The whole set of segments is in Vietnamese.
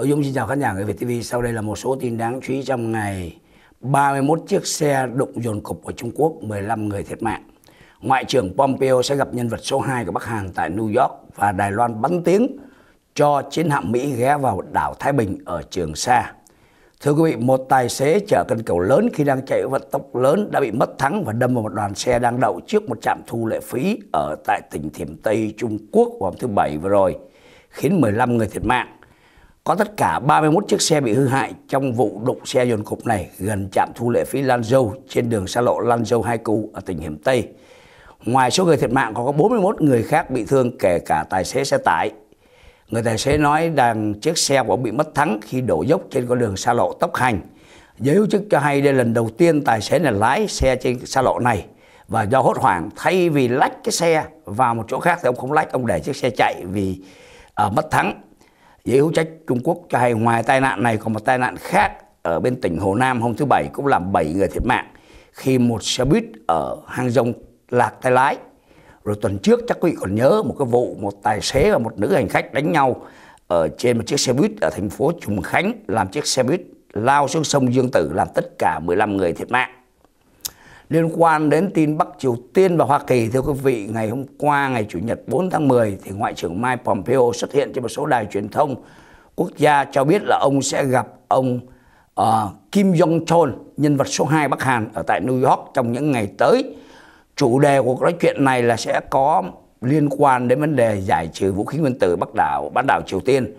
Đội dung xin chào khán giả người Việt TV. Sau đây là một số tin đáng chú ý trong ngày. 31 chiếc xe đụng dồn cục ở Trung Quốc, 15 người thiệt mạng. Ngoại trưởng Pompeo sẽ gặp nhân vật số 2 của Bắc Hàn tại New York và Đài Loan bắn tiếng cho chiến hạm Mỹ ghé vào đảo Thái Bình ở Trường Sa. Thưa quý vị, một tài xế chở cân cầu lớn khi đang chạy vận tốc lớn đã bị mất thắng và đâm vào một đoàn xe đang đậu trước một trạm thu lệ phí ở tại tỉnh Thiểm Tây, Trung Quốc vào hôm thứ Bảy vừa rồi, khiến 15 người thiệt mạng. Có tất cả 31 chiếc xe bị hư hại trong vụ đụng xe dồn cục này gần trạm thu lệ phí Lan Dâu trên đường xa lộ Lan Dâu Hai Cú ở tỉnh Hiểm Tây. Ngoài số người thiệt mạng còn có 41 người khác bị thương kể cả tài xế xe tải. Người tài xế nói rằng chiếc xe của ông bị mất thắng khi đổ dốc trên con đường xa lộ tốc hành. Giới hữu chức cho hay đây là lần đầu tiên tài xế này lái xe trên xa lộ này và do hốt hoảng thay vì lách cái xe vào một chỗ khác thì ông không lách ông để chiếc xe chạy vì uh, mất thắng Giới hữu trách Trung Quốc cho hay ngoài tai nạn này còn một tai nạn khác ở bên tỉnh Hồ Nam hôm thứ Bảy cũng làm 7 người thiệt mạng khi một xe buýt ở Hang Rồng lạc tay lái. Rồi tuần trước chắc quý vị còn nhớ một cái vụ một tài xế và một nữ hành khách đánh nhau ở trên một chiếc xe buýt ở thành phố Trùng Khánh làm chiếc xe buýt lao xuống sông Dương Tử làm tất cả 15 người thiệt mạng liên quan đến tin Bắc Triều Tiên và Hoa Kỳ thưa quý vị ngày hôm qua ngày chủ nhật 4 tháng 10 thì ngoại trưởng Mike Pompeo xuất hiện trên một số đài truyền thông quốc gia cho biết là ông sẽ gặp ông uh, Kim Jong Chol nhân vật số 2 Bắc Hàn ở tại New York trong những ngày tới chủ đề của cuộc nói chuyện này là sẽ có liên quan đến vấn đề giải trừ vũ khí nguyên tử Bắc đảo bán đảo Triều Tiên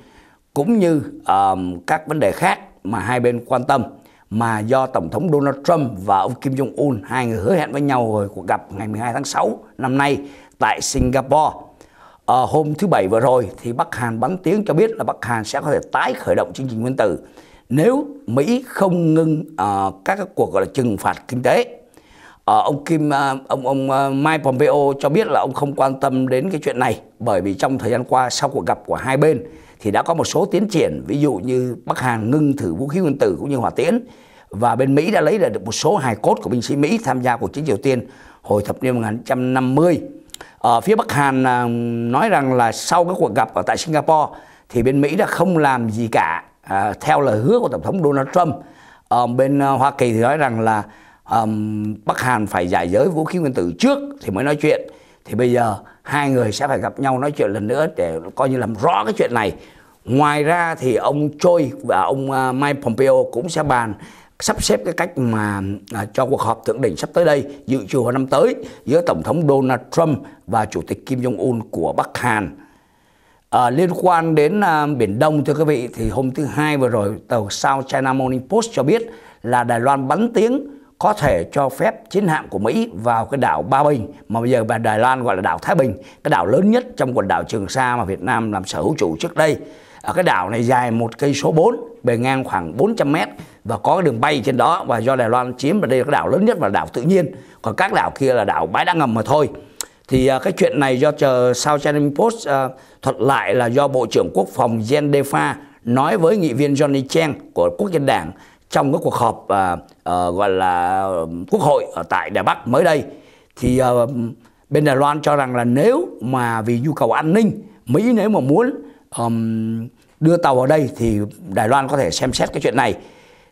cũng như um, các vấn đề khác mà hai bên quan tâm mà do Tổng thống Donald Trump và ông Kim Jong-un hai người hứa hẹn với nhau hồi cuộc gặp ngày 12 tháng 6 năm nay tại Singapore. À, hôm thứ Bảy vừa rồi thì Bắc Hàn bắn tiếng cho biết là Bắc Hàn sẽ có thể tái khởi động chương trình nguyên tử nếu Mỹ không ngưng à, ờ, các cuộc gọi là trừng phạt kinh tế. À, ông Kim à, ông ông Mike Pompeo cho biết là ông không quan tâm đến cái chuyện này bởi vì trong thời gian qua sau cuộc gặp của hai bên thì đã có một số tiến triển ví dụ như Bắc Hàn ngưng thử vũ khí nguyên tử cũng như hỏa tiễn và bên Mỹ đã lấy lại được một số hài cốt của binh sĩ Mỹ tham gia cuộc chiến Triều Tiên hồi thập niên 1950 ở phía Bắc Hàn à, nói rằng là sau cái cuộc gặp ở tại Singapore thì bên Mỹ đã không làm gì cả à, theo lời hứa của tổng thống Donald Trump ở ờ, bên à, Hoa Kỳ thì nói rằng là um, Bắc Hàn phải giải giới vũ khí nguyên tử trước thì mới nói chuyện thì bây giờ hai người sẽ phải gặp nhau nói chuyện lần nữa để coi như làm rõ cái chuyện này ngoài ra thì ông Choi và ông à, Mike Pompeo cũng sẽ bàn sắp xếp cái cách mà à, cho cuộc họp thượng đỉnh sắp tới đây dự trù vào năm tới giữa tổng thống Donald Trump và chủ tịch Kim Jong Un của Bắc Hàn à, liên quan đến à, biển Đông thưa quý vị thì hôm thứ hai vừa rồi tàu South China Morning Post cho biết là Đài Loan bắn tiếng có thể cho phép chiến hạm của Mỹ vào cái đảo Ba Bình mà bây giờ bà Đài Loan gọi là đảo Thái Bình, cái đảo lớn nhất trong quần đảo Trường Sa mà Việt Nam làm sở hữu chủ trước đây. Ở cái đảo này dài một cây số 4, bề ngang khoảng 400 mét và có cái đường bay trên đó và do Đài Loan chiếm và đây là cái đảo lớn nhất và đảo tự nhiên, còn các đảo kia là đảo bãi đá ngầm mà thôi. Thì à, cái chuyện này do chờ sao China Post uh, thuật lại là do Bộ trưởng Quốc phòng Jen Defa nói với nghị viên Johnny Cheng của Quốc dân Đảng trong cái cuộc họp à, à, gọi là quốc hội ở tại Đài Bắc mới đây thì à, bên Đài Loan cho rằng là nếu mà vì nhu cầu an ninh Mỹ nếu mà muốn um, đưa tàu vào đây thì Đài Loan có thể xem xét cái chuyện này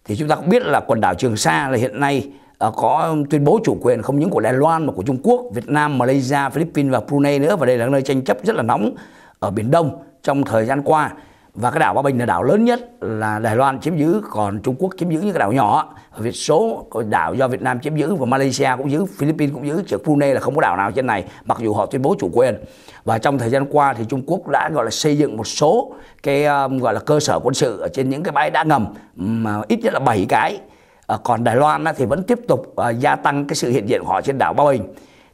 thì chúng ta cũng biết là quần đảo Trường Sa là hiện nay uh, có tuyên bố chủ quyền không những của Đài Loan mà của Trung Quốc, Việt Nam, Malaysia, Philippines và Brunei nữa và đây là nơi tranh chấp rất là nóng ở Biển Đông trong thời gian qua và cái đảo Ba Bình là đảo lớn nhất là Đài Loan chiếm giữ còn Trung Quốc chiếm giữ những cái đảo nhỏ ở Việt số đảo do Việt Nam chiếm giữ và Malaysia cũng giữ Philippines cũng giữ chứ Brunei là không có đảo nào trên này mặc dù họ tuyên bố chủ quyền và trong thời gian qua thì Trung Quốc đã gọi là xây dựng một số cái um, gọi là cơ sở quân sự ở trên những cái bãi đá ngầm mà ít nhất là 7 cái à, còn Đài Loan thì vẫn tiếp tục uh, gia tăng cái sự hiện diện của họ trên đảo Ba Bình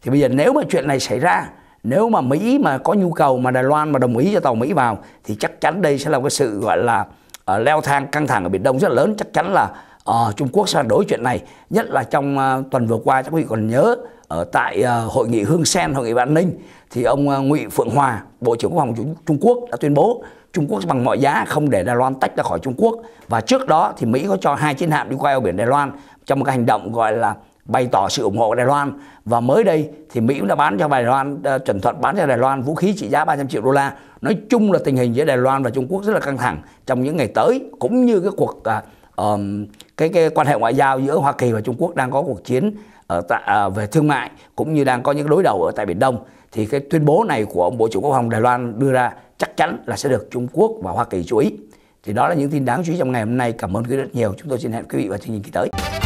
thì bây giờ nếu mà chuyện này xảy ra nếu mà Mỹ mà có nhu cầu mà Đài Loan mà đồng ý cho tàu Mỹ vào thì chắc chắn đây sẽ là một cái sự gọi là uh, leo thang căng thẳng ở Biển Đông rất là lớn chắc chắn là uh, Trung Quốc sẽ đối chuyện này nhất là trong uh, tuần vừa qua các quý vị còn nhớ ở tại uh, hội nghị Hương Sen hội nghị Vạn Ninh thì ông uh, Ngụy Phượng Hòa Bộ trưởng Quốc phòng Trung, Trung Quốc đã tuyên bố Trung Quốc bằng mọi giá không để Đài Loan tách ra khỏi Trung Quốc và trước đó thì Mỹ có cho hai chiến hạm đi qua eo biển Đài Loan trong một cái hành động gọi là bày tỏ sự ủng hộ Đài Loan và mới đây thì Mỹ cũng đã bán cho Đài Loan ờ, chuẩn thuận bán cho Đài Loan vũ khí trị giá 300 triệu đô la. Nói chung là tình hình giữa Đài Loan và Trung Quốc rất là căng thẳng trong những ngày tới cũng như cái cuộc uh, cái cái quan hệ ngoại giao giữa Hoa Kỳ và Trung Quốc đang có cuộc chiến ở tại uh, về thương mại cũng như đang có những đối đầu ở tại biển Đông thì cái tuyên bố này của ông Bộ trưởng Quốc phòng Đài Loan đưa ra chắc chắn là sẽ được Trung Quốc và Hoa Kỳ chú ý. Thì đó là những tin đáng chú ý trong ngày hôm nay. Cảm ơn quý vị rất nhiều. Chúng tôi xin hẹn quý vị vào chương trình kỳ tới.